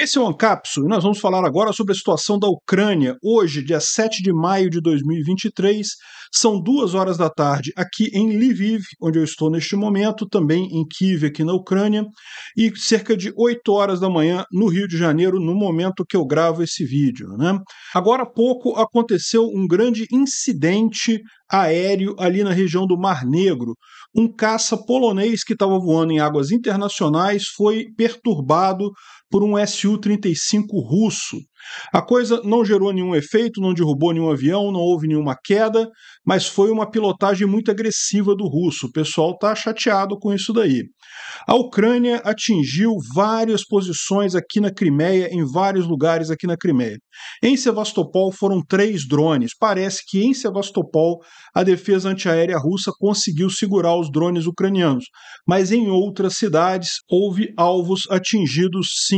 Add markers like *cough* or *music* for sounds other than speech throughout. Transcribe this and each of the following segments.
Esse é o Ancapsul e nós vamos falar agora sobre a situação da Ucrânia. Hoje, dia 7 de maio de 2023, são duas horas da tarde aqui em Lviv, onde eu estou neste momento, também em Kiev, aqui na Ucrânia, e cerca de 8 horas da manhã no Rio de Janeiro, no momento que eu gravo esse vídeo. Né? Agora há pouco aconteceu um grande incidente aéreo ali na região do Mar Negro. Um caça polonês que estava voando em águas internacionais foi perturbado por um Su-35 russo. A coisa não gerou nenhum efeito, não derrubou nenhum avião, não houve nenhuma queda, mas foi uma pilotagem muito agressiva do russo. O pessoal está chateado com isso daí. A Ucrânia atingiu várias posições aqui na Crimeia, em vários lugares aqui na Crimeia. Em Sevastopol foram três drones. Parece que em Sevastopol a defesa antiaérea russa conseguiu segurar os drones ucranianos, mas em outras cidades houve alvos atingidos sim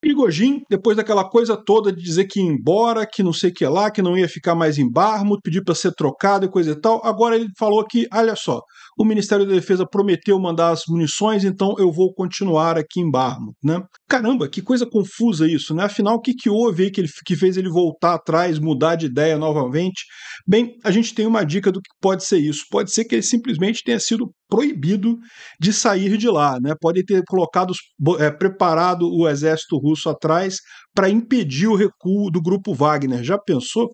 Prigogine, né? depois daquela coisa toda de dizer que ia embora, que não sei o que lá, que não ia ficar mais em Barmo, pedir para ser trocado e coisa e tal, agora ele falou que, olha só, o Ministério da Defesa prometeu mandar as munições, então eu vou continuar aqui em Barmo, né? Caramba, que coisa confusa isso, né? Afinal, o que, que houve aí que, ele, que fez ele voltar atrás, mudar de ideia novamente? Bem, a gente tem uma dica do que pode ser isso. Pode ser que ele simplesmente tenha sido proibido de sair de lá, né? Pode ter colocado, é, preparado o exército russo atrás para impedir o recuo do grupo Wagner. Já pensou?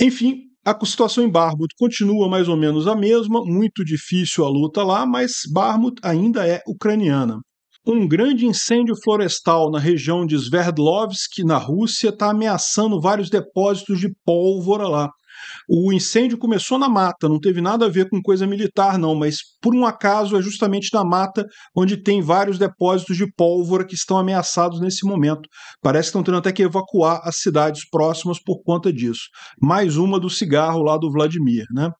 Enfim, a situação em Barmut continua mais ou menos a mesma, muito difícil a luta lá, mas Barmut ainda é ucraniana. Um grande incêndio florestal na região de Sverdlovsk, na Rússia, está ameaçando vários depósitos de pólvora lá. O incêndio começou na mata, não teve nada a ver com coisa militar, não, mas por um acaso é justamente na mata onde tem vários depósitos de pólvora que estão ameaçados nesse momento. Parece que estão tendo até que evacuar as cidades próximas por conta disso. Mais uma do cigarro lá do Vladimir, né?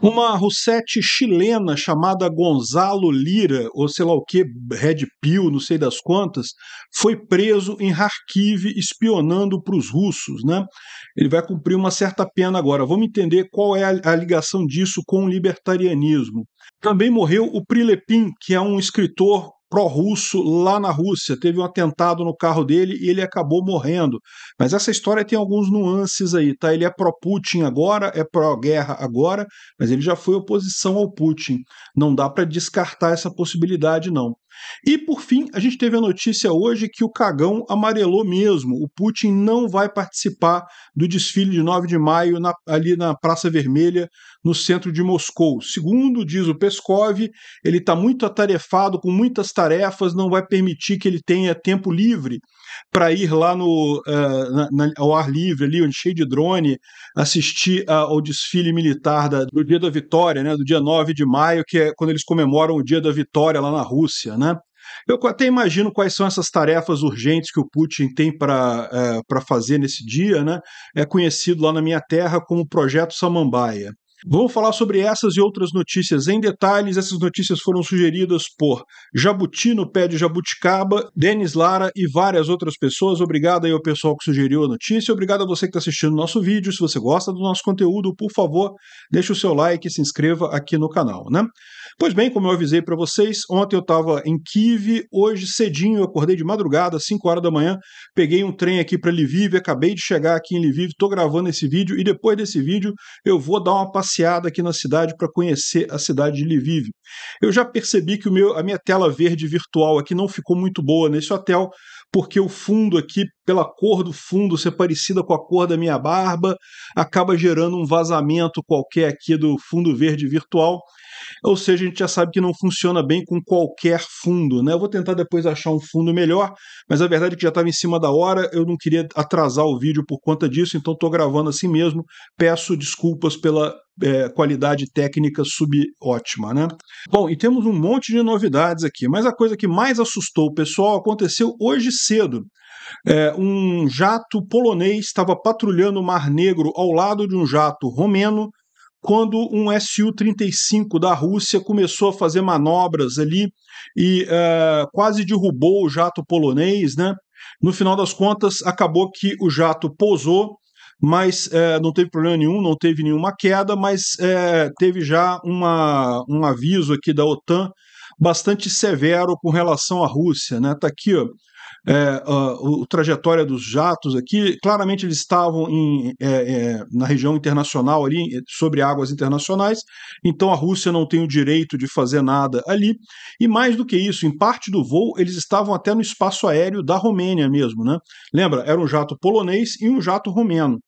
Uma russete chilena chamada Gonzalo Lira, ou sei lá o que, Red Pill, não sei das quantas, foi preso em Kharkiv espionando para os russos. Né? Ele vai cumprir uma certa pena agora. Vamos entender qual é a, a ligação disso com o libertarianismo. Também morreu o Prilepin, que é um escritor pró-russo lá na Rússia. Teve um atentado no carro dele e ele acabou morrendo. Mas essa história tem alguns nuances aí, tá? Ele é pró-Putin agora, é pró-guerra agora, mas ele já foi oposição ao Putin. Não dá para descartar essa possibilidade, não. E por fim, a gente teve a notícia hoje que o cagão amarelou mesmo. O Putin não vai participar do desfile de 9 de maio na, ali na Praça Vermelha, no centro de Moscou. Segundo diz o Peskov, ele está muito atarefado com muitas tarefas, não vai permitir que ele tenha tempo livre para ir lá no, uh, na, na, ao ar livre, ali, onde cheio de drone, assistir uh, ao desfile militar da, do dia da vitória, né, do dia 9 de maio, que é quando eles comemoram o dia da vitória lá na Rússia. Né? Eu até imagino quais são essas tarefas urgentes que o Putin tem para é, eh, fazer nesse dia, né? É conhecido lá na minha terra como Projeto Samambaia. Vamos falar sobre essas e outras notícias em detalhes. Essas notícias foram sugeridas por Jabuti no pé de Jabuticaba, Denis Lara e várias outras pessoas. Obrigado aí ao pessoal que sugeriu a notícia. Obrigado a você que está assistindo o nosso vídeo. Se você gosta do nosso conteúdo, por favor, deixe o seu like e se inscreva aqui no canal, né? Pois bem, como eu avisei para vocês, ontem eu estava em Kiev, hoje cedinho eu acordei de madrugada, 5 horas da manhã, peguei um trem aqui para Lviv, acabei de chegar aqui em Lviv, estou gravando esse vídeo e depois desse vídeo eu vou dar uma passeada passeada aqui na cidade para conhecer a cidade de Lviv. Eu já percebi que o meu, a minha tela verde virtual aqui não ficou muito boa nesse hotel, porque o fundo aqui, pela cor do fundo ser parecida com a cor da minha barba, acaba gerando um vazamento qualquer aqui do fundo verde virtual. Ou seja, a gente já sabe que não funciona bem com qualquer fundo, né? Eu vou tentar depois achar um fundo melhor, mas a verdade é que já estava em cima da hora, eu não queria atrasar o vídeo por conta disso, então estou gravando assim mesmo. Peço desculpas pela é, qualidade técnica subótima, né? Bom, e temos um monte de novidades aqui, mas a coisa que mais assustou o pessoal aconteceu hoje cedo. É, um jato polonês estava patrulhando o Mar Negro ao lado de um jato romeno quando um Su-35 da Rússia começou a fazer manobras ali e é, quase derrubou o jato polonês, né? No final das contas, acabou que o jato pousou mas é, não teve problema nenhum, não teve nenhuma queda, mas é, teve já uma, um aviso aqui da OTAN bastante severo com relação à Rússia. Né? Tá aqui, ó. É, a, trajetória dos jatos aqui, claramente eles estavam em, é, é, na região internacional ali, sobre águas internacionais, então a Rússia não tem o direito de fazer nada ali, e mais do que isso, em parte do voo, eles estavam até no espaço aéreo da Romênia mesmo, né? Lembra, era um jato polonês e um jato romeno.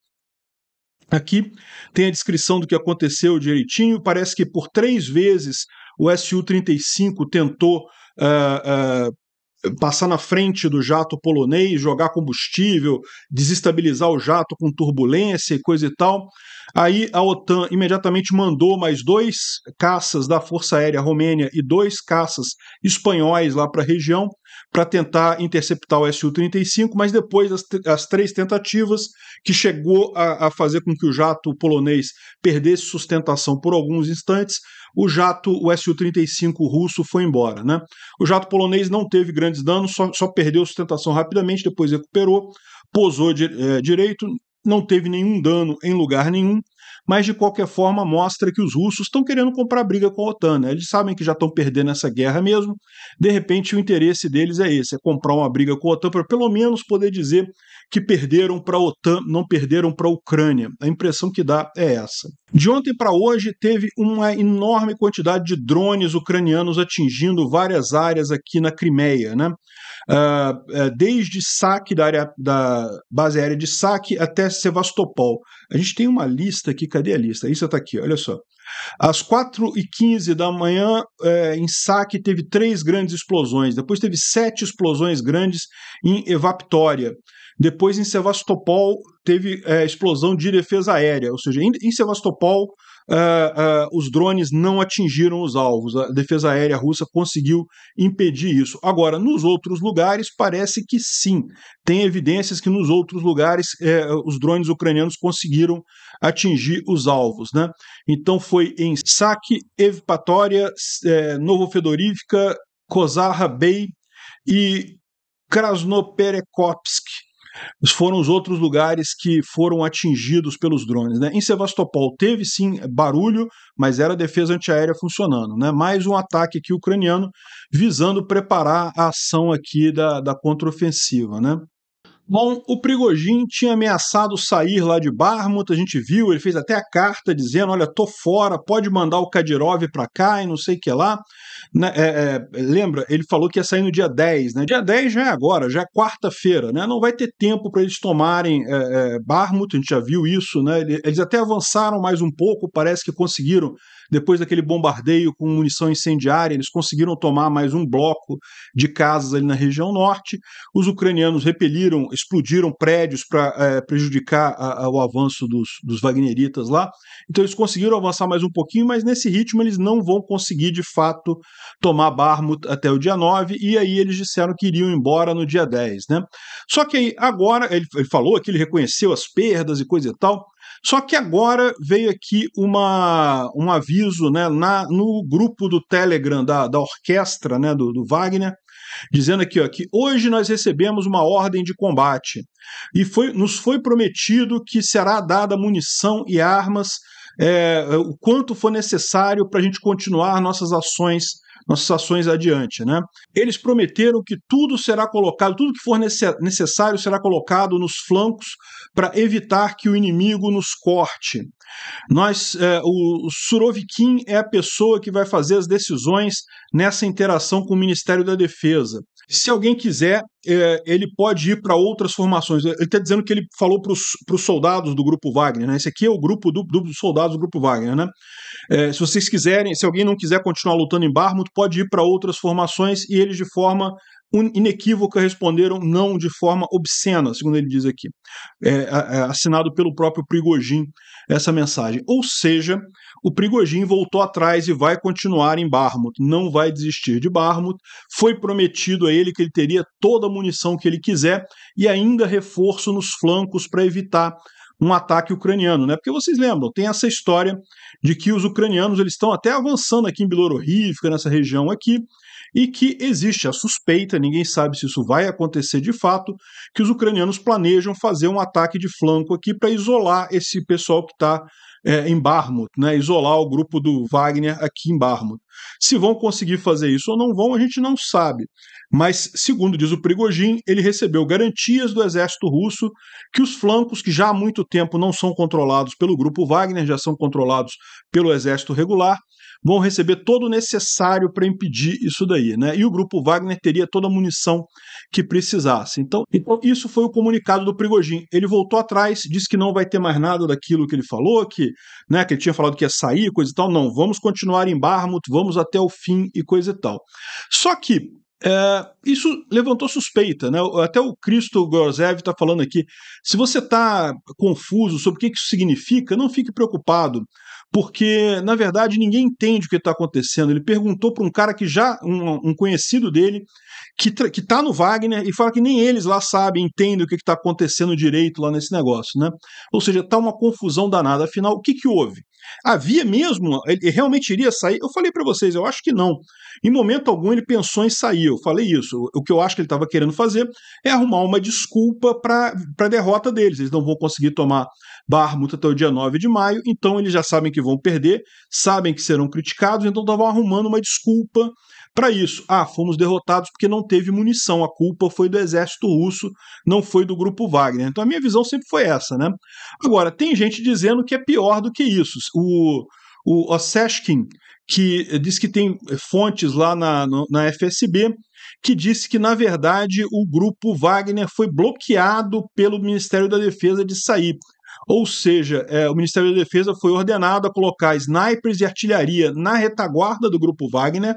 Aqui tem a descrição do que aconteceu direitinho. Parece que por três vezes o Su-35 tentou uh, uh, passar na frente do jato polonês, jogar combustível, desestabilizar o jato com turbulência e coisa e tal. Aí a OTAN imediatamente mandou mais dois caças da Força Aérea Romênia e dois caças espanhóis lá para a região para tentar interceptar o Su-35, mas depois das, as três tentativas, que chegou a, a, fazer com que o jato polonês perdesse sustentação por alguns instantes, o jato, o Su-35 russo, foi embora. Né? O jato polonês não teve grandes danos, só, só perdeu sustentação rapidamente, depois recuperou, pousou de, eh, é, direito, não teve nenhum dano em lugar nenhum, mas de qualquer forma mostra que os russos estão querendo comprar briga com a OTAN. Né? Eles sabem que já estão perdendo essa guerra mesmo. De repente, o interesse deles é esse: é comprar uma briga com a OTAN para pelo menos poder dizer que perderam para a OTAN, não perderam para a Ucrânia. A impressão que dá é essa. De ontem para hoje, teve uma enorme quantidade de drones ucranianos atingindo várias áreas aqui na Crimeia, né? Uh, desde saque da área da base aérea de saque até Sevastopol. A gente tem uma lista aqui aqui, cadê a lista? Isso está aqui, olha só. Às 4h15 da manhã, é, em saque, teve três grandes explosões. Depois teve sete explosões grandes em Evaptória. Depois, em Sevastopol, teve é, explosão de defesa aérea. Ou seja, em, em Sevastopol, uh, uh, os drones não atingiram os alvos. A defesa aérea russa conseguiu impedir isso. Agora, nos outros lugares, parece que sim. Tem evidências que nos outros lugares eh, os drones ucranianos conseguiram atingir os alvos. Né? Então, foi em Saque, Evpatória, eh, Novofedorivka, Kozarra Bay e Krasnoperekopsk foram os outros lugares que foram atingidos pelos drones. Né? Em Sevastopol teve sim barulho, mas era a defesa antiaérea funcionando. Né? Mais um ataque aqui ucraniano visando preparar a ação aqui da, da contraofensiva. Né? Bom, o Prigojin tinha ameaçado sair lá de Barmut, a gente viu, ele fez até a carta dizendo, olha, tô fora, pode mandar o Kadyrov para cá e não sei o que lá. Né, é, é, lembra, ele falou que ia sair no dia 10, né? Dia 10 já é agora, já é quarta-feira, né? Não vai ter tempo para eles tomarem é, é Barmut, a gente já viu isso, né? Eles até avançaram mais um pouco, parece que conseguiram depois daquele bombardeio com munição incendiária, eles conseguiram tomar mais um bloco de casas ali na região norte. Os ucranianos repeliram, explodiram prédios para é, prejudicar a, a, o avanço dos, dos wagneritas lá. Então eles conseguiram avançar mais um pouquinho, mas nesse ritmo eles não vão conseguir de fato tomar Barmut até o dia 9, e aí eles disseram que iriam embora no dia 10. Né? Só que aí agora, ele, ele falou que ele reconheceu as perdas e coisa e tal, só que agora veio aqui uma, um aviso né, na, no grupo do Telegram da, da orquestra né, do, do Wagner, dizendo aqui ó, que hoje nós recebemos uma ordem de combate e foi, nos foi prometido que será dada munição e armas é, o quanto for necessário para a gente continuar nossas ações nossas ações adiante. Né? Eles prometeram que tudo será colocado, tudo que for necessário será colocado nos flancos para evitar que o inimigo nos corte. Nós, é, o Surovikin é a pessoa que vai fazer as decisões nessa interação com o Ministério da Defesa. Se alguém quiser, é, ele pode ir para outras formações. Ele está dizendo que ele falou para os soldados do grupo Wagner, né? Esse aqui é o grupo do, do, dos soldados do grupo Wagner, né? É, se vocês quiserem, se alguém não quiser continuar lutando em Barmut, pode ir para outras formações e eles, de forma inequívoca, responderam não de forma obscena, segundo ele diz aqui. É, é assinado pelo próprio Prigogine essa mensagem. Ou seja, o Prigogine voltou atrás e vai continuar em Barmut, não vai desistir de Barmut. Foi prometido a ele que ele teria toda a munição que ele quiser e ainda reforço nos flancos para evitar um ataque ucraniano, né? Porque vocês lembram, tem essa história de que os ucranianos eles estão até avançando aqui em Bilororri, nessa região aqui, e que existe a suspeita, ninguém sabe se isso vai acontecer de fato, que os ucranianos planejam fazer um ataque de flanco aqui para isolar esse pessoal que está é, em Barmut, né? isolar o grupo do Wagner aqui em Barmut. Se vão conseguir fazer isso ou não vão, a gente não sabe. Mas, segundo diz o Prigojin, ele recebeu garantias do exército russo que os flancos, que já há muito tempo não são controlados pelo grupo Wagner, já são controlados pelo exército regular, vão receber todo o necessário para impedir isso daí, né? E o grupo Wagner teria toda a munição que precisasse. Então, então, isso foi o comunicado do Prigojin. Ele voltou atrás, disse que não vai ter mais nada daquilo que ele falou, que, né, que ele tinha falado que ia sair, coisa e tal. Não, vamos continuar em Barmut, vamos até o fim e coisa e tal. Só que é, isso levantou suspeita, né? Até o Cristo Gorzev está falando aqui. Se você está confuso sobre o que isso significa, não fique preocupado, porque na verdade ninguém entende o que está acontecendo. Ele perguntou para um cara que já um, um conhecido dele que está no Wagner e fala que nem eles lá sabem, entendem o que está acontecendo direito lá nesse negócio, né? Ou seja, está uma confusão danada. Afinal, o que, que houve? Havia mesmo, ele realmente iria sair? Eu falei para vocês, eu acho que não. Em momento algum ele pensou em sair, eu falei isso. O que eu acho que ele estava querendo fazer é arrumar uma desculpa para a derrota deles. Eles não vão conseguir tomar Barmut até o dia 9 de maio, então eles já sabem que vão perder, sabem que serão criticados, então estavam arrumando uma desculpa para isso. Ah, fomos derrotados porque não teve munição, a culpa foi do exército russo, não foi do grupo Wagner. Então a minha visão sempre foi essa, né? Agora, tem gente dizendo que é pior do que isso. O, o Oseshkin, que diz que tem fontes lá na, na FSB, que disse que, na verdade, o grupo Wagner foi bloqueado pelo Ministério da Defesa de sair. Ou seja, é, o Ministério da Defesa foi ordenado a colocar snipers e artilharia na retaguarda do Grupo Wagner.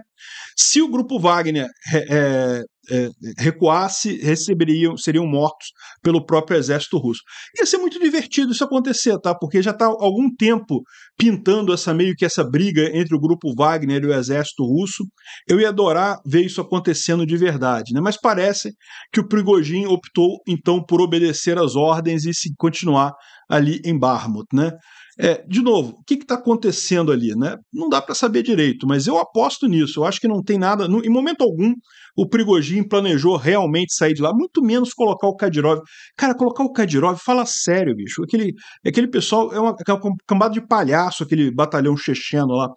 Se o Grupo Wagner é, é, recuasse, receberiam, seriam mortos pelo próprio exército russo. Ia ser muito divertido isso acontecer, tá? Porque já está algum tempo pintando essa meio que essa briga entre o grupo Wagner e o exército russo. Eu ia adorar ver isso acontecendo de verdade, né? Mas parece que o Prigojin optou então por obedecer às ordens e se continuar ali em Barmut, né? É, de novo, o que está acontecendo ali? Né? Não dá para saber direito, mas eu aposto nisso. Eu acho que não tem nada, em momento algum, o Prigogin planejou realmente sair de lá, muito menos colocar o Kadyrov. Cara, colocar o Kadyrov, fala sério, bicho. Aquele, aquele pessoal é uma, é uma cambada de palhaço, aquele batalhão checheno lá.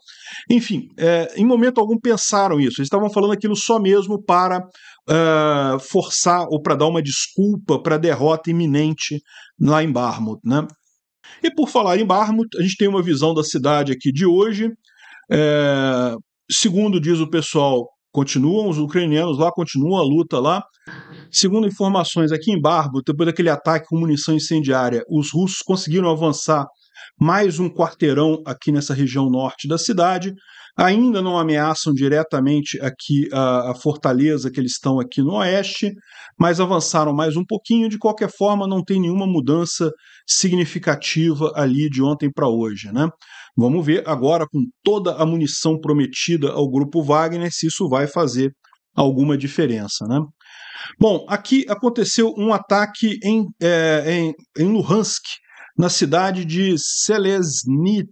Enfim, é, em momento algum pensaram isso. Eles estavam falando aquilo só mesmo para uh, forçar ou para dar uma desculpa para a derrota iminente lá em Barmouth, né? E por falar em Barmouth, a gente tem uma visão da cidade aqui de hoje. É, segundo diz o pessoal, continuam, os ucranianos lá continua a luta lá. Segundo informações aqui em Barbo, depois daquele ataque com munição incendiária, os russos conseguiram avançar mais um quarteirão aqui nessa região norte da cidade. Ainda não ameaçam diretamente aqui a, a, fortaleza que eles estão aqui no oeste, mas avançaram mais um pouquinho. De qualquer forma, não tem nenhuma mudança significativa ali de ontem para hoje. Né? Vamos ver agora, com toda a munição prometida ao grupo Wagner, se isso vai fazer alguma diferença. Né? Bom, aqui aconteceu um ataque em, é, em, em Luhansk, na cidade de Selesnivka.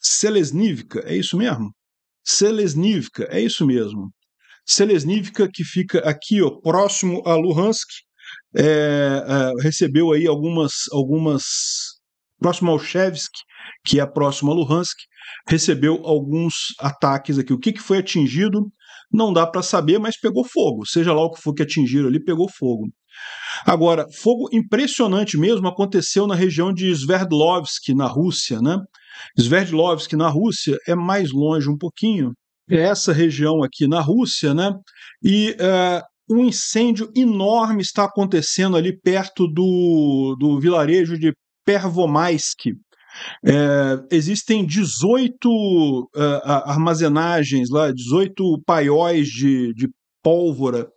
Selesnivka, é isso mesmo? Selesnivka, é isso mesmo. Selesnivka, que fica aqui, ó, próximo a Luhansk, é, é, recebeu aí algumas, algumas próximo ao Chevsk, que é próximo a Luhansk, recebeu alguns ataques aqui. O que, que foi atingido não dá para saber, mas pegou fogo. Seja lá o que for que atingiram ali, pegou fogo. Agora, fogo impressionante mesmo aconteceu na região de Sverdlovsk, na Rússia, né? Sverdlovsk, na Rússia, é mais longe um pouquinho. É essa região aqui na Rússia, né? E uh, um incêndio enorme está acontecendo ali perto do, do vilarejo de Pervomaisk. É, existem 18 uh, é, armazenagens lá, 18 paióis de, de pólvora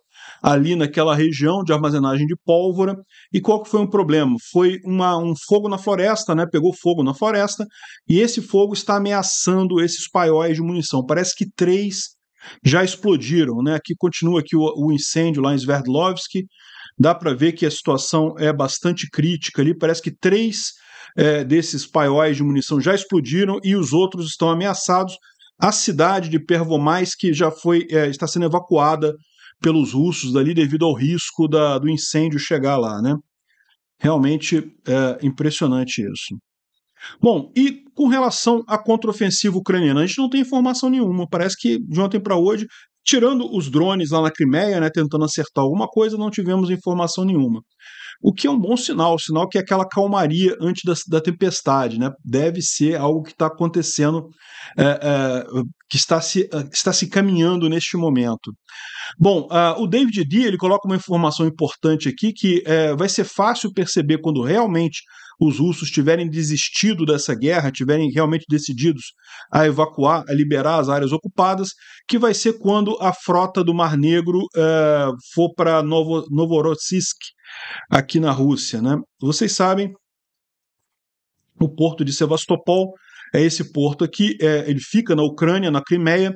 ali naquela região de armazenagem de pólvora. E qual que foi o problema? Foi uma, um fogo na floresta, né? Pegou fogo na floresta e esse fogo está ameaçando esses paióis de munição. Parece que três já explodiram, né? Aqui continua aqui o, o incêndio lá em Sverdlovsk dá para ver que a situação é bastante crítica ali. Parece que três é, desses paióis de munição já explodiram e os outros estão ameaçados. A cidade de Pervomais, que já foi é, está sendo evacuada pelos russos ali devido ao risco da, do incêndio chegar lá, né? Realmente é, impressionante isso. Bom, e com relação à contraofensiva ucraniana, a gente não tem informação nenhuma. Parece que de ontem para hoje Tirando os drones lá na Crimeia, né, tentando acertar alguma coisa, não tivemos informação nenhuma. O que é um bom sinal, sinal é que é aquela calmaria antes da, da tempestade, né? Deve ser algo que está acontecendo uh, uh, que está se, uh, está se caminhando neste momento. Bom, ah, o David D ele coloca uma informação importante aqui que vai ser fácil perceber quando realmente os russos tiverem desistido dessa guerra, tiverem realmente decididos a evacuar, a liberar as áreas ocupadas, que vai ser quando a frota do Mar Negro for para Novo, Novorossiysk, aqui na Rússia. Né? Vocês sabem, o porto de Sevastopol é esse porto aqui, é, ele fica na Ucrânia, na Crimeia,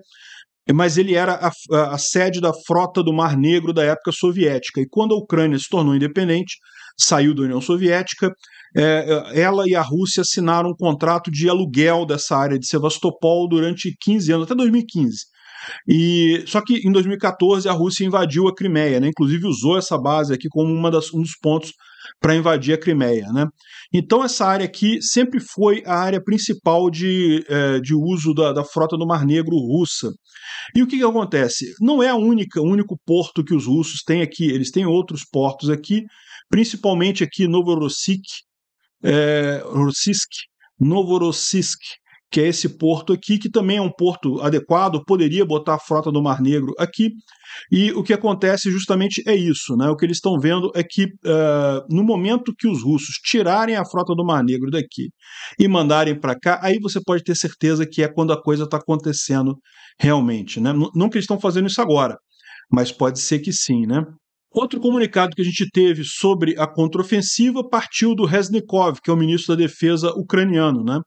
mas ele era a, a, a, sede da frota do Mar Negro da época soviética. E quando a Ucrânia se tornou independente, saiu da União Soviética, é, é ela e a Rússia assinaram um contrato de aluguel dessa área de Sevastopol durante 15 anos, até 2015. E só que em 2014 a Rússia invadiu a Crimeia, né? Inclusive usou essa base aqui como das, um dos pontos para invadir a Crimeia. Né? Então, essa área aqui sempre foi a área principal de, é, de uso da, da, frota do Mar Negro russa. E o que, que acontece? Não é a única, o único porto que os russos têm aqui, eles têm outros portos aqui, principalmente aqui Novorossiysk, é, Novorossiysk, que é esse porto aqui, que também é um porto adequado, poderia botar a frota do Mar Negro aqui. E o que acontece justamente é isso. Né? O que eles estão vendo é que uh, no momento que os russos tirarem a frota do Mar Negro daqui e mandarem para cá, aí você pode ter certeza que é quando a coisa está acontecendo realmente. Né? Não que eles estão fazendo isso agora, mas pode ser que sim. Né? Outro comunicado que a gente teve sobre a contraofensiva partiu do Reznikov, que é o ministro da Defesa ucraniano, né?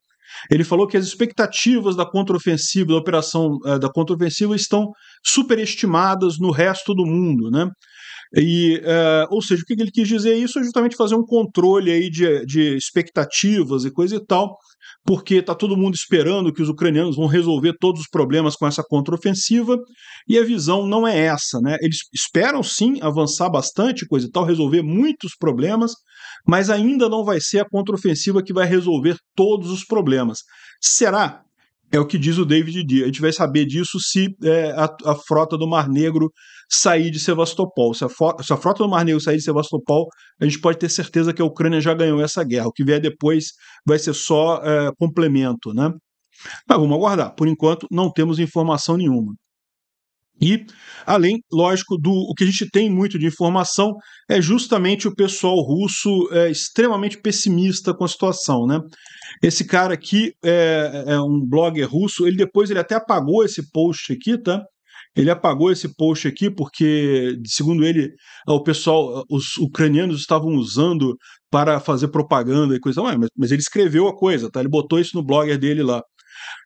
Ele falou que as expectativas da contraofensiva, da operação eh, da contraofensiva, estão superestimadas no resto do mundo, né? E, eh, ou seja, o que ele quis dizer isso é justamente fazer um controle aí de, de expectativas e coisa e tal, porque está todo mundo esperando que os ucranianos vão resolver todos os problemas com essa contraofensiva, e a visão não é essa. Né? Eles esperam sim avançar bastante, coisa e tal, resolver muitos problemas, mas ainda não vai ser a contraofensiva que vai resolver todos os problemas. Será? É o que diz o David Dias. A gente vai saber disso se é, a, a frota do Mar Negro sair de Sevastopol. Se a, se a frota do Mar Negro sair de Sevastopol, a gente pode ter certeza que a Ucrânia já ganhou essa guerra. O que vier depois vai ser só é, complemento, né? Mas vamos aguardar. Por enquanto, não temos informação nenhuma. E, além, lógico, do o que a gente tem muito de informação é justamente o pessoal russo é, extremamente pessimista com a situação, né? Esse cara aqui é, é, um blogger russo, ele depois ele até apagou esse post aqui, tá? Ele apagou esse post aqui porque, segundo ele, ah, o pessoal, os ucranianos estavam usando para fazer propaganda e coisa. Ué, mas, mas ele escreveu a coisa, tá? Ele botou isso no blogger dele lá.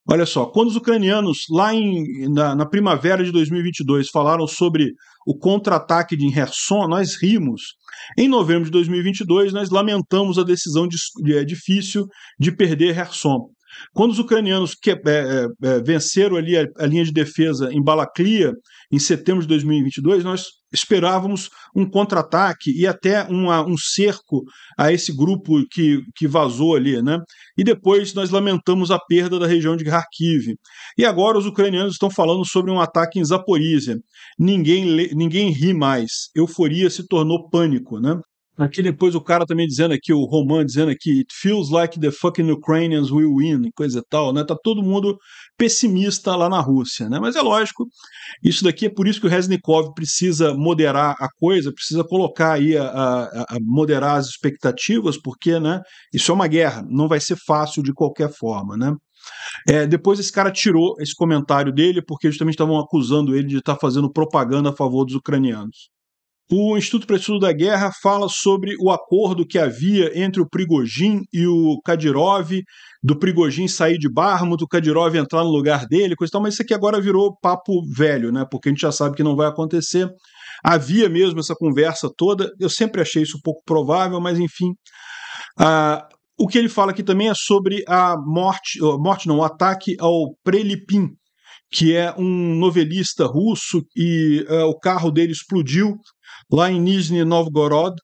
Olha só, quando os ucranianos, lá em, na, na, primavera de 2022, falaram sobre o contra-ataque de Kherson, nós rimos. Em novembro de 2022, nós lamentamos a decisão de, é, difícil de perder Kherson. Quando os ucranianos que, é, é, é, venceram ali a, a, linha de defesa em Balaclia, em setembro de 2022, nós esperávamos um contra-ataque e até uma, um cerco a esse grupo que, que vazou ali, né? E depois nós lamentamos a perda da região de Kharkiv. E agora os ucranianos estão falando sobre um ataque em Zaporizhia. Ninguém, ninguém ri mais. Euforia se tornou pânico, né? Aqui depois o cara também dizendo aqui, o Roman dizendo aqui, it feels like the fucking Ukrainians will win, coisa e tal, né? Tá todo mundo pessimista lá na Rússia, né? Mas é lógico, isso daqui é por isso que o Reznikov precisa moderar a coisa, precisa colocar aí, a, a, a moderar as expectativas, porque, né? Isso é uma guerra, não vai ser fácil de qualquer forma, né? É, depois esse cara tirou esse comentário dele porque justamente estavam acusando ele de estar tá fazendo propaganda a favor dos ucranianos. O Instituto para Estudo da Guerra fala sobre o acordo que havia entre o Prigogine e o Kadyrov, do Prigogine sair de Barmut, do Kadyrov entrar no lugar dele, coisa e tal, mas isso aqui agora virou papo velho, né? Porque a gente já sabe que não vai acontecer. Havia mesmo essa conversa toda, eu sempre achei isso um pouco provável, mas enfim. Ah, o que ele fala aqui também é sobre a morte, morte não, o ataque ao Prelipin, que é um novelista russo e uh, o carro dele explodiu lá em Nizhny Novgorod,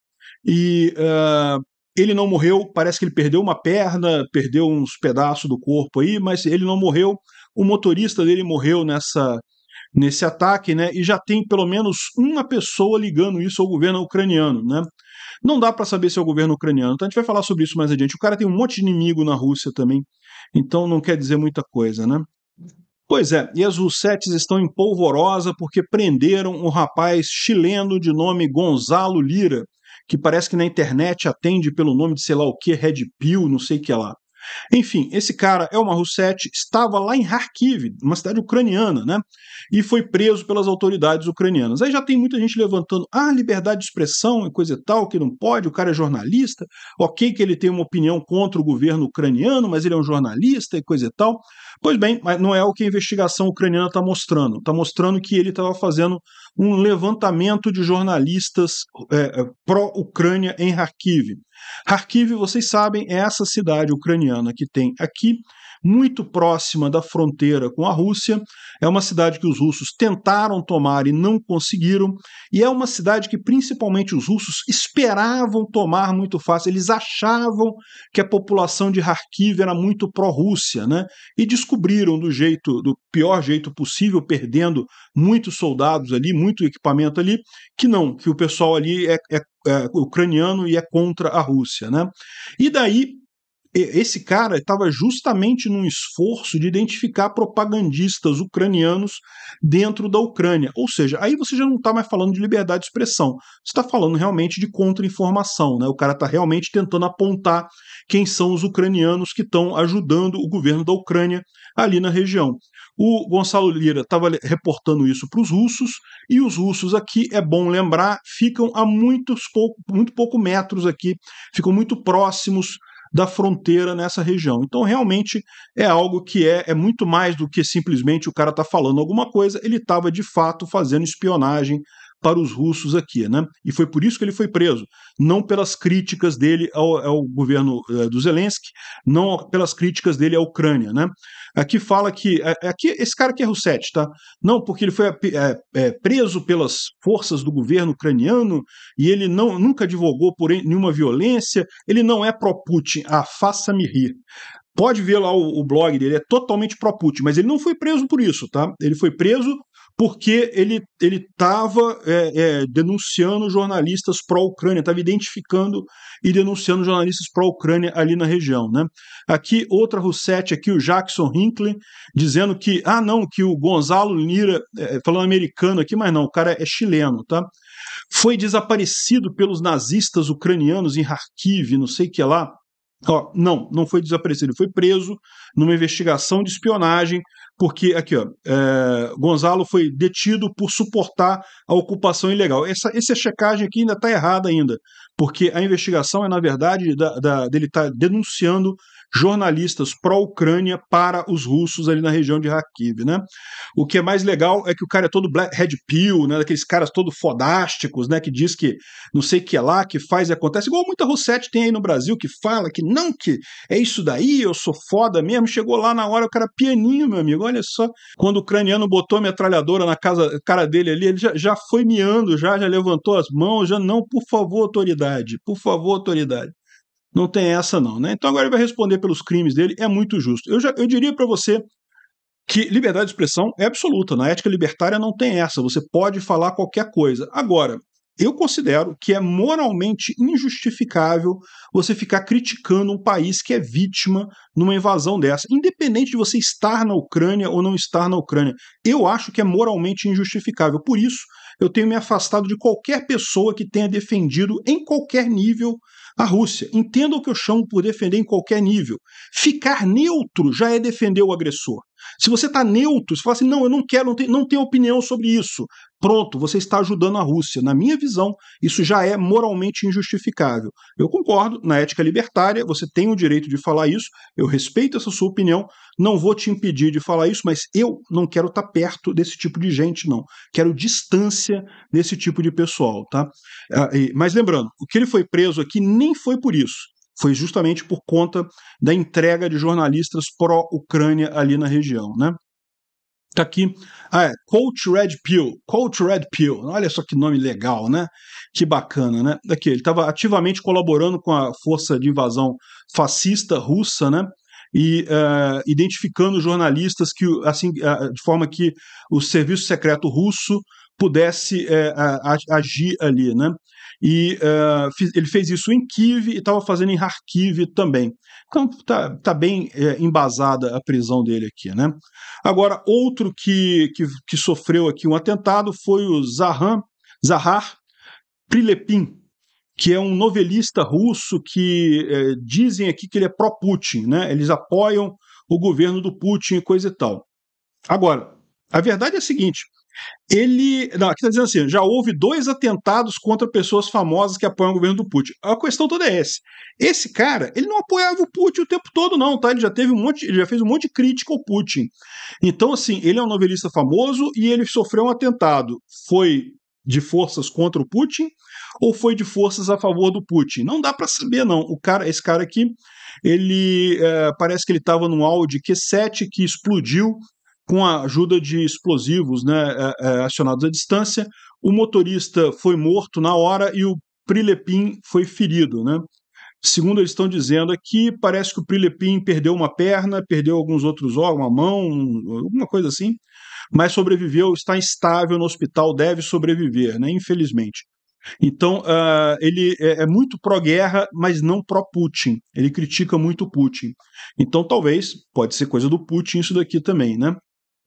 e uh, ele não morreu, parece que ele perdeu uma perna, perdeu uns pedaços do corpo aí, mas ele não morreu. O motorista dele morreu nessa nesse ataque, né? E já tem pelo menos uma pessoa ligando isso ao governo ucraniano, né? Não dá para saber se é o governo ucraniano. Então a gente vai falar sobre isso mais adiante. O cara tem um monte de inimigo na Rússia também, então não quer dizer muita coisa, né? Pois é, e as Russetes estão em polvorosa porque prenderam um rapaz chileno de nome Gonzalo Lira, que parece que na internet atende pelo nome de sei lá o que, Red Pill, não sei o que lá. Enfim, esse cara, uma russete estava lá em Kharkiv, uma cidade ucraniana, né? E foi preso pelas autoridades ucranianas. Aí já tem muita gente levantando, ah, liberdade de expressão e coisa e tal, que não pode, o cara é jornalista, ok que ele tem uma opinião contra o governo ucraniano, mas ele é um jornalista e coisa e tal. Pois bem, mas não é o que a investigação ucraniana está mostrando. Está mostrando que ele estava fazendo um levantamento de jornalistas é, é, pró-Ucrânia em Kharkiv. Kharkiv, vocês sabem, é essa cidade ucraniana que tem aqui muito próxima da fronteira com a Rússia. É uma cidade que os russos tentaram tomar e não conseguiram. E é uma cidade que principalmente os russos esperavam tomar muito fácil. Eles achavam que a população de Kharkiv era muito pró-Rússia, né? E descobriram do jeito, do pior jeito possível, perdendo muitos soldados ali, muito equipamento ali, que não, que o pessoal ali é, é, é ucraniano e é contra a Rússia, né? E daí esse cara estava justamente num esforço de identificar propagandistas ucranianos dentro da Ucrânia. Ou seja, aí você já não está mais falando de liberdade de expressão, você está falando realmente de contra-informação. Né? O cara está realmente tentando apontar quem são os ucranianos que estão ajudando o governo da Ucrânia ali na região. O Gonçalo Lira estava reportando isso para os russos, e os russos aqui, é bom lembrar, ficam a muitos pouco, muito pouco metros aqui, ficam muito próximos da fronteira nessa região. Então, realmente é algo que é, é muito mais do que simplesmente o cara está falando alguma coisa, ele estava de fato fazendo espionagem para os russos aqui, né? E foi por isso que ele foi preso, não pelas críticas dele ao, ao governo uh, do Zelensky, não pelas críticas dele à Ucrânia, né? Aqui fala que aqui é, é esse cara que é Russet, tá? Não porque ele foi é, é, preso pelas forças do governo ucraniano e ele não nunca divulgou por nenhuma violência, ele não é pró Putin. Ah, faça-me rir. Pode ver lá o, o blog dele, é totalmente pró-Putin, mas ele não foi preso por isso, tá? Ele foi preso porque ele estava é, é, denunciando jornalistas pró-Ucrânia, estava identificando e denunciando jornalistas pró-Ucrânia ali na região. Né? Aqui, outra Roussetti, aqui o Jackson Hinckley, dizendo que, ah não, que o Gonzalo Lira, é, é, falando americano aqui, mas não, o cara é chileno, tá? Foi desaparecido pelos nazistas ucranianos em Kharkiv, não sei o que lá, Ó, não, não foi desaparecido, ele foi preso numa investigação de espionagem, porque aqui, ó, é, Gonzalo foi detido por suportar a ocupação ilegal. Essa, essa checagem aqui ainda está errada ainda, porque a investigação é, na verdade, da, da dele estar tá denunciando jornalistas pró-Ucrânia para os russos ali na região de Kharkiv, né? O que é mais legal é que o cara é todo black, red pill, né? Daqueles caras todo fodásticos, né? Que diz que não sei o que é lá, que faz e acontece. Igual muita Rossete tem aí no Brasil que fala que não, que é isso daí, eu sou foda mesmo. Chegou lá na hora, o cara pianinho, meu amigo, olha só. Quando o ucraniano botou a metralhadora na casa, cara dele ali, ele já, já foi miando, já, já levantou as mãos, já não, por favor, autoridade, por favor, autoridade. Não tem essa, não, né? Então agora ele vai responder pelos crimes dele, é muito justo. Eu, já, eu diria para você que liberdade de expressão é absoluta. Na ética libertária não tem essa, você pode falar qualquer coisa. Agora, eu considero que é moralmente injustificável você ficar criticando um país que é vítima numa invasão dessa, independente de você estar na Ucrânia ou não estar na Ucrânia. Eu acho que é moralmente injustificável. Por isso, eu tenho me afastado de qualquer pessoa que tenha defendido, em qualquer nível, a Rússia, entenda o que eu chamo por defender em qualquer nível. Ficar neutro já é defender o agressor. Se você está neutro, se fala assim: não, eu não quero, não tenho, não tenho opinião sobre isso. Pronto, você está ajudando a Rússia. Na minha visão, isso já é moralmente injustificável. Eu concordo, na ética libertária, você tem o direito de falar isso, eu respeito essa sua opinião, não vou te impedir de falar isso, mas eu não quero estar tá perto desse tipo de gente, não. Quero distância desse tipo de pessoal, tá? Ah, mas lembrando, o que ele foi preso aqui nem foi por isso foi justamente por conta da entrega de jornalistas pró-Ucrânia ali na região, né? Tá aqui, ah, é, Coach Red Pill, Coach Red Pill, olha só que nome legal, né? Que bacana, né? Daqui, ele estava ativamente colaborando com a força de invasão fascista russa, né? e uh, identificando jornalistas que assim uh, de forma que o serviço secreto russo pudesse uh, agir ali, né? E uh, ele fez isso em Kiev e estava fazendo em Kharkiv também. Então tá, tá bem é, embasada a prisão dele aqui, né? Agora, outro que, que, que sofreu aqui um atentado foi o Zahan, Zahar Prilepin, que é um novelista russo que é, dizem aqui que ele é pró-Putin, né? Eles apoiam o governo do Putin e coisa e tal. Agora, a verdade é a seguinte: ele. Não, aqui está dizendo assim: já houve dois atentados contra pessoas famosas que apoiam o governo do Putin. A questão toda é essa. Esse cara, ele não apoiava o Putin o tempo todo, não, tá? Ele já teve um monte, ele já fez um monte de crítica ao Putin. Então, assim, ele é um novelista famoso e ele sofreu um atentado. Foi de forças contra o Putin ou foi de forças a favor do Putin? Não dá para saber, não. O cara, esse cara aqui, ele é, parece que ele estava num Audi Q7 que explodiu com a ajuda de explosivos né, é, é, acionados à distância. O motorista foi morto na hora e o Prilepin foi ferido. Né? Segundo eles estão dizendo aqui, parece que o Prilepin perdeu uma perna, perdeu alguns outros órgãos, uma mão, alguma coisa assim, mas sobreviveu, está instável no hospital, deve sobreviver, né? infelizmente. Então, uh, ele é, é muito pró-guerra, mas não pró-Putin. Ele critica muito o Putin. Então, talvez, pode ser coisa do Putin isso daqui também, né?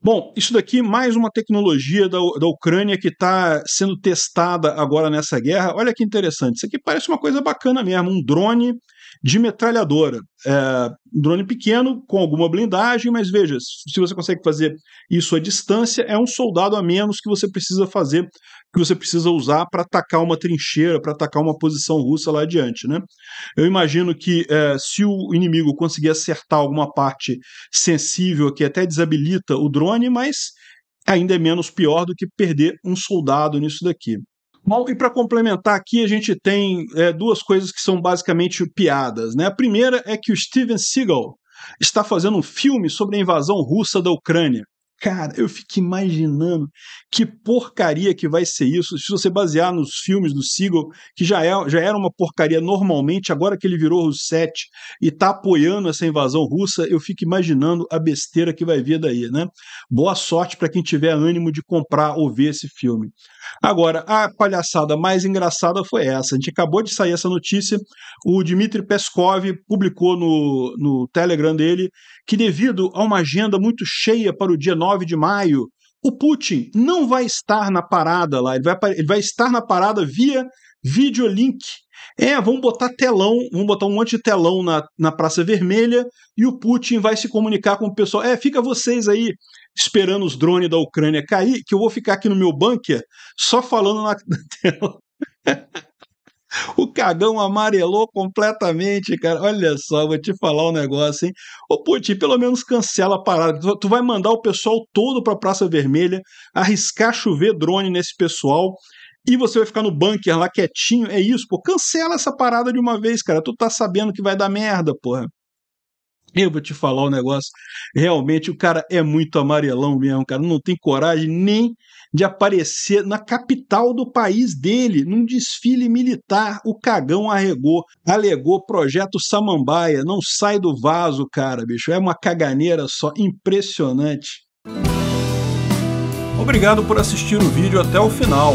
Bom, isso daqui é mais uma tecnologia da, da Ucrânia que está sendo testada agora nessa guerra. Olha que interessante, isso aqui parece uma coisa bacana mesmo, um drone de metralhadora é, um drone pequeno com alguma blindagem, mas veja, se você consegue fazer isso à distância, é um soldado a menos que você precisa fazer, que você precisa usar para atacar uma trincheira, para atacar uma posição russa lá adiante. Né? Eu imagino que é, se o inimigo conseguir acertar alguma parte sensível que até desabilita o drone, mas ainda é menos pior do que perder um soldado nisso daqui. Bom, e para complementar aqui, a gente tem é, duas coisas que são basicamente piadas. Né? A primeira é que o Steven Seagal está fazendo um filme sobre a invasão russa da Ucrânia. Cara, eu fico imaginando que porcaria que vai ser isso. Se você basear nos filmes do Seagal, que já, é, já era uma porcaria normalmente, agora que ele virou Russet e tá apoiando essa invasão russa, eu fico imaginando a besteira que vai vir daí, né? Boa sorte para quem tiver ânimo de comprar ou ver esse filme. Agora, a palhaçada mais engraçada foi essa. A gente acabou de sair essa notícia. O Dmitry Peskov publicou no, no Telegram dele que, devido a uma agenda muito cheia para o dia 9 de maio, o Putin não vai estar na parada lá. Ele vai, ele vai estar na parada via videolink. É, vamos botar telão, vamos botar um monte de telão na, na Praça Vermelha e o Putin vai se comunicar com o pessoal. É, fica vocês aí, esperando os drones da Ucrânia cair, que eu vou ficar aqui no meu bunker só falando *laughs* na, tela. O cagão amarelou completamente, cara. Olha só, vou te falar um negócio, hein? Ô, putin pelo menos cancela a parada. Tu, tu vai mandar o pessoal todo pra Praça Vermelha, arriscar chover drone nesse pessoal e você vai ficar no bunker lá quietinho. É isso, pô. Cancela essa parada de uma vez, cara. Tu tá sabendo que vai dar merda, porra. Eu vou te falar um negócio. Realmente, o cara é muito amarelão mesmo, cara. Não tem coragem nem de aparecer na capital do país dele, num desfile militar. O cagão arregou, alegou projeto Samambaia. Não sai do vaso, cara, bicho. É uma caganeira só. Impressionante. Obrigado por assistir o vídeo até o final.